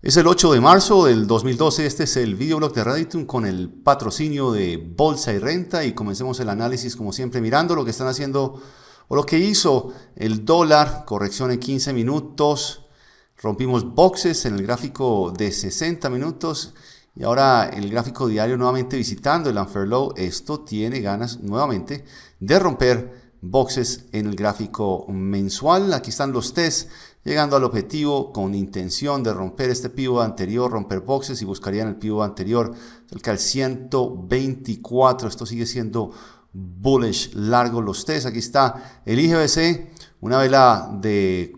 Es el 8 de marzo del 2012, este es el videoblog de Reddit con el patrocinio de Bolsa y Renta y comencemos el análisis como siempre mirando lo que están haciendo o lo que hizo el dólar, corrección en 15 minutos, rompimos boxes en el gráfico de 60 minutos y ahora el gráfico diario nuevamente visitando el Unfair esto tiene ganas nuevamente de romper boxes en el gráfico mensual, aquí están los test llegando al objetivo con intención de romper este pivo anterior, romper boxes y buscarían el pivo anterior cerca al 124. Esto sigue siendo bullish, largo los test. Aquí está el IGBC, una vela de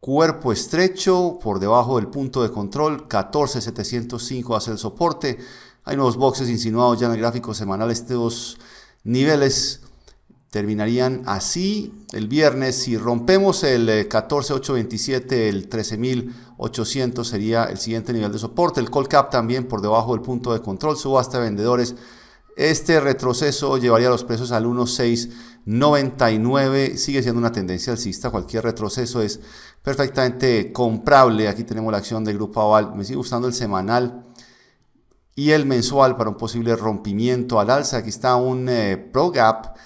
cuerpo estrecho por debajo del punto de control, 14705 hace el soporte. Hay nuevos boxes insinuados ya en el gráfico semanal, estos niveles terminarían así el viernes. Si rompemos el 14827, eh, el 13800 sería el siguiente nivel de soporte. El call cap también por debajo del punto de control, subasta de vendedores. Este retroceso llevaría los precios al 1.699, sigue siendo una tendencia alcista, cualquier retroceso es perfectamente comprable. Aquí tenemos la acción del Grupo Aval, me sigue gustando el semanal y el mensual para un posible rompimiento al alza. Aquí está un eh, pro gap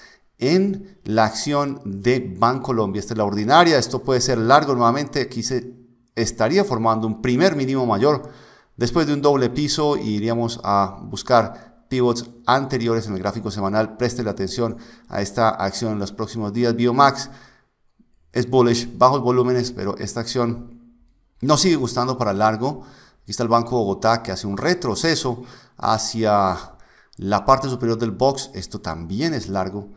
en la acción de Colombia. Esta es la ordinaria, esto puede ser largo nuevamente, aquí se estaría formando un primer mínimo mayor. Después de un doble piso iríamos a buscar pivots anteriores en el gráfico semanal. la atención a esta acción en los próximos días. Biomax es bullish, bajos volúmenes, pero esta acción no sigue gustando para largo. Aquí está el Banco Bogotá que hace un retroceso hacia la parte superior del box. Esto también es largo.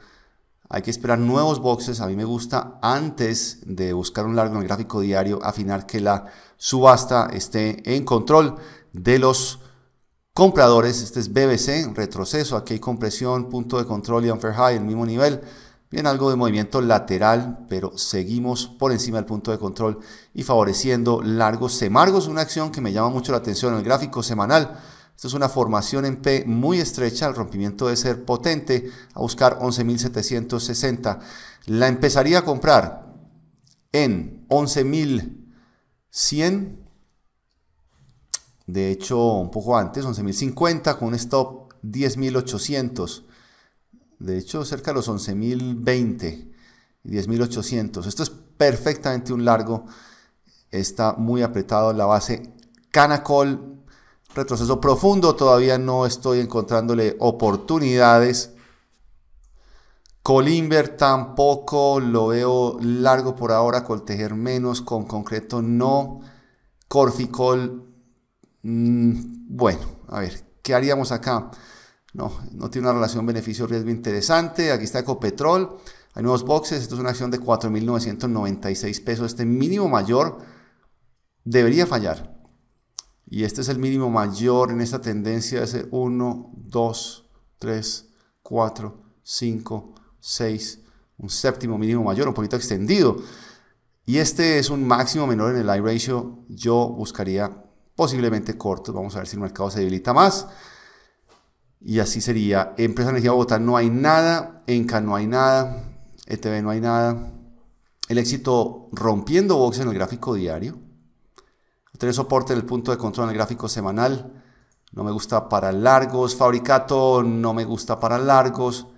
Hay que esperar nuevos boxes. A mí me gusta antes de buscar un largo en el gráfico diario afinar que la subasta esté en control de los compradores. Este es BBC, retroceso. Aquí hay compresión, punto de control y unfair high el mismo nivel. Bien, algo de movimiento lateral, pero seguimos por encima del punto de control y favoreciendo largos semargos. Una acción que me llama mucho la atención en el gráfico semanal esto es una formación en P muy estrecha, el rompimiento debe ser potente, a buscar 11.760. La empezaría a comprar en 11.100, de hecho un poco antes, 11.050, con un stop 10.800. De hecho, cerca de los 11.020 y 10.800. Esto es perfectamente un largo. Está muy apretado la base. Canacol retroceso profundo, todavía no estoy encontrándole oportunidades. Colimber tampoco lo veo largo por ahora, Coltejer menos, con concreto no. Corficol, mm, bueno, a ver, ¿qué haríamos acá? No, no tiene una relación beneficio-riesgo interesante. Aquí está Ecopetrol, hay nuevos boxes, esto es una acción de 4.996 pesos, este mínimo mayor debería fallar. Y este es el mínimo mayor en esta tendencia ese 1, 2, 3, 4, 5, 6, un séptimo mínimo mayor, un poquito extendido. Y este es un máximo menor en el live ratio. Yo buscaría posiblemente corto. Vamos a ver si el mercado se debilita más. Y así sería. Empresa Energía Bogotá no hay nada. Enca no hay nada. ETV no hay nada. El éxito rompiendo box en el gráfico diario. Tiene soporte en el punto de control en el gráfico semanal. No me gusta para largos. Fabricato no me gusta para largos.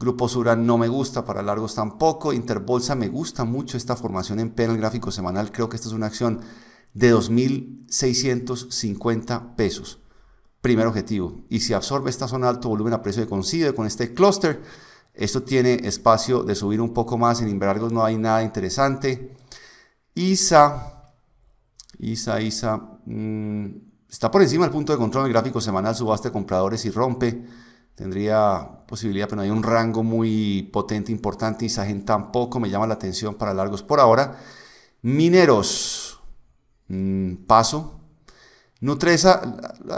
Grupo Sura no me gusta para largos tampoco. Interbolsa me gusta mucho esta formación en P en el gráfico semanal. Creo que esta es una acción de 2.650 pesos. Primer objetivo. Y si absorbe esta zona de alto volumen a precio de coincide con este clúster, esto tiene espacio de subir un poco más. En Inverargos no hay nada interesante. ISA ISA, ISA, mm, está por encima del punto de control del gráfico semanal, subaste compradores y rompe. Tendría posibilidad, pero no hay un rango muy potente, importante. gente tampoco me llama la atención para largos por ahora. Mineros, mm, paso. Nutresa,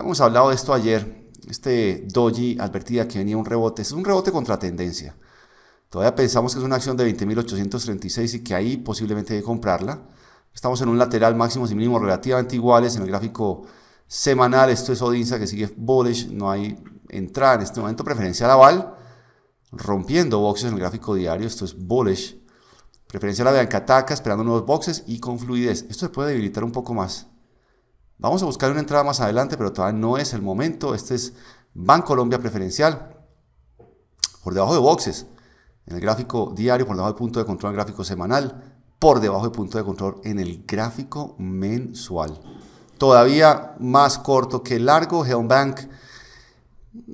hemos hablado de esto ayer. Este doji advertía que venía un rebote. Es un rebote contra tendencia. Todavía pensamos que es una acción de 20.836 y que ahí posiblemente hay que comprarla. Estamos en un lateral máximo y mínimo relativamente iguales en el gráfico semanal. Esto es Odinza que sigue bullish. No hay entrada en este momento. Preferencial aval. Rompiendo boxes en el gráfico diario. Esto es bullish. Preferencial a ataca esperando nuevos boxes y con fluidez. Esto se puede debilitar un poco más. Vamos a buscar una entrada más adelante, pero todavía no es el momento. Este es Bancolombia preferencial. Por debajo de boxes. En el gráfico diario, por debajo del punto de control en gráfico semanal por debajo del punto de control en el gráfico mensual. Todavía más corto que largo, GeoBank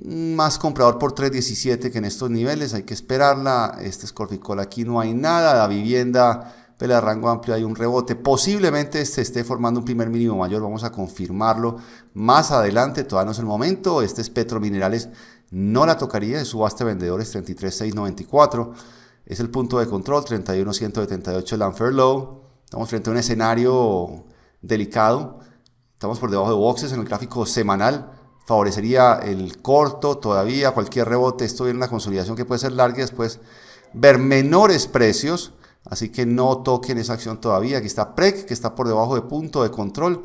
mm, más comprador por 3.17 que en estos niveles, hay que esperarla. Este es aquí no hay nada. La vivienda, vela pues, de rango amplio, hay un rebote. Posiblemente se esté formando un primer mínimo mayor, vamos a confirmarlo más adelante, todavía no es el momento. Este es Petrominerales, no la tocaría, de subasta vendedores 33.694 es el punto de control, 31178 178 Low. Estamos frente a un escenario delicado. Estamos por debajo de boxes en el gráfico semanal. Favorecería el corto todavía, cualquier rebote. Esto viene una consolidación que puede ser larga y después ver menores precios. Así que no toquen esa acción todavía. Aquí está PREC, que está por debajo de punto de control.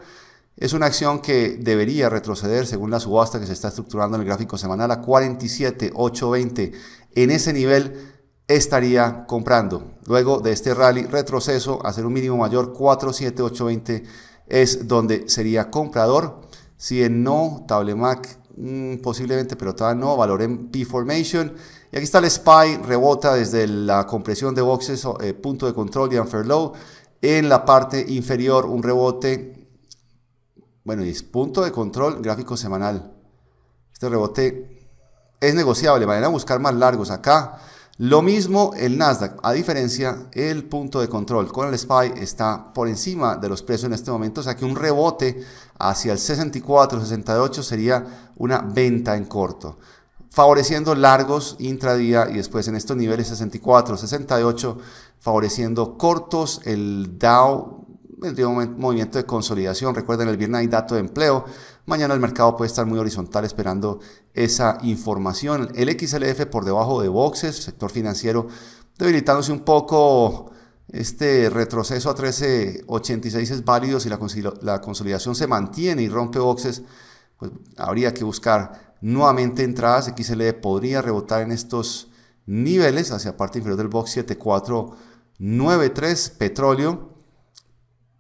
Es una acción que debería retroceder según la subasta que se está estructurando en el gráfico semanal a 47.820. En ese nivel estaría comprando. Luego de este rally retroceso, hacer un mínimo mayor 47820 es donde sería comprador. Si en no, table mac mm, posiblemente, pero todavía no, valor en P-Formation. Y aquí está el SPY, rebota desde la compresión de boxes, eh, punto de control de unfair low. En la parte inferior, un rebote. Bueno, es punto de control, gráfico semanal. Este rebote es negociable, van a buscar más largos acá. Lo mismo el Nasdaq, a diferencia el punto de control con el SPY está por encima de los precios en este momento, o sea que un rebote hacia el 64, 68 sería una venta en corto, favoreciendo largos intradía y después en estos niveles 64, 68 favoreciendo cortos, el Dow movimiento de consolidación. Recuerden, el viernes hay dato de empleo. Mañana el mercado puede estar muy horizontal esperando esa información. El XLF por debajo de boxes, sector financiero debilitándose un poco. Este retroceso a 13.86 es válido si la, consolidación se mantiene y rompe boxes. Pues habría que buscar nuevamente entradas. XLF podría rebotar en estos niveles hacia parte inferior del box 7493. Petróleo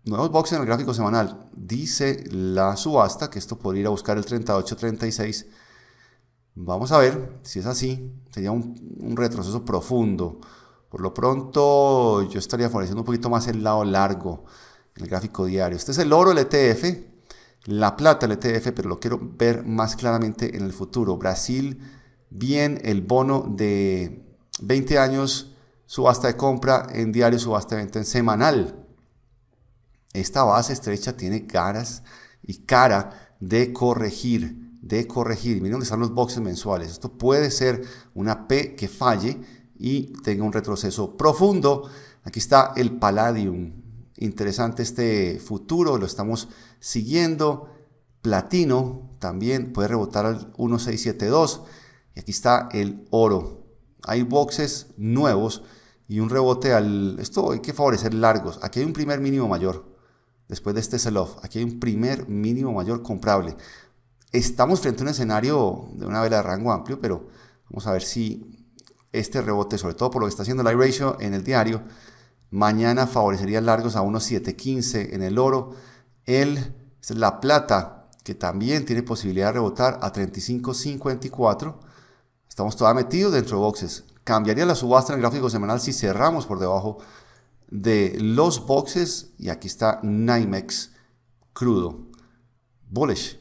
Nuevos boxes en el gráfico semanal. Dice la subasta que esto podría ir a buscar el 38-36. Vamos a ver si es así. Sería un, retroceso profundo. Por lo pronto yo estaría favoreciendo un poquito más el lado largo en el gráfico diario. Este es el oro, el ETF. La plata, el ETF, pero lo quiero ver más claramente en el futuro. Brasil, bien, el bono de 20 años, subasta de compra en diario, subasta de venta en semanal esta base estrecha tiene caras y cara de corregir, de corregir. Miren dónde están los boxes mensuales. Esto puede ser una P que falle y tenga un retroceso profundo. Aquí está el Palladium. Interesante este futuro, lo estamos siguiendo. Platino también puede rebotar al 1672. Y aquí está el oro. Hay boxes nuevos y un rebote al... Esto hay que favorecer largos. Aquí hay un primer mínimo mayor después de este sell-off. Aquí hay un primer mínimo mayor comprable. Estamos frente a un escenario de una vela de rango amplio, pero vamos a ver si este rebote, sobre todo por lo que está haciendo la ratio en el diario, mañana favorecería largos a unos 7.15 en el oro. El, la plata, que también tiene posibilidad de rebotar a 35.54. Estamos todavía metidos dentro de boxes. Cambiaría la subasta en el gráfico semanal si cerramos por debajo de los boxes y aquí está NYMEX crudo. Bullish.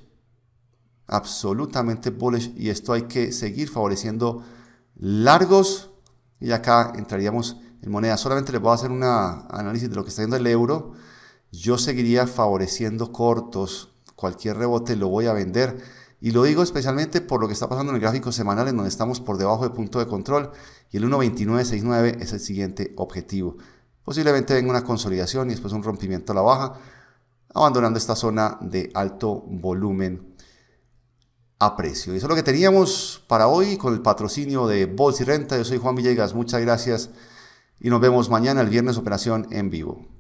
Absolutamente bullish. Y esto hay que seguir favoreciendo largos. Y acá entraríamos en moneda. Solamente les voy a hacer un análisis de lo que está haciendo el euro. Yo seguiría favoreciendo cortos. Cualquier rebote lo voy a vender. Y lo digo especialmente por lo que está pasando en el gráfico semanal en donde estamos por debajo de punto de control. Y el 1.2969 es el siguiente objetivo. Posiblemente venga una consolidación y después un rompimiento a la baja, abandonando esta zona de alto volumen a precio. Y eso es lo que teníamos para hoy con el patrocinio de Bols y Renta. Yo soy Juan Villegas, muchas gracias y nos vemos mañana el viernes operación en vivo.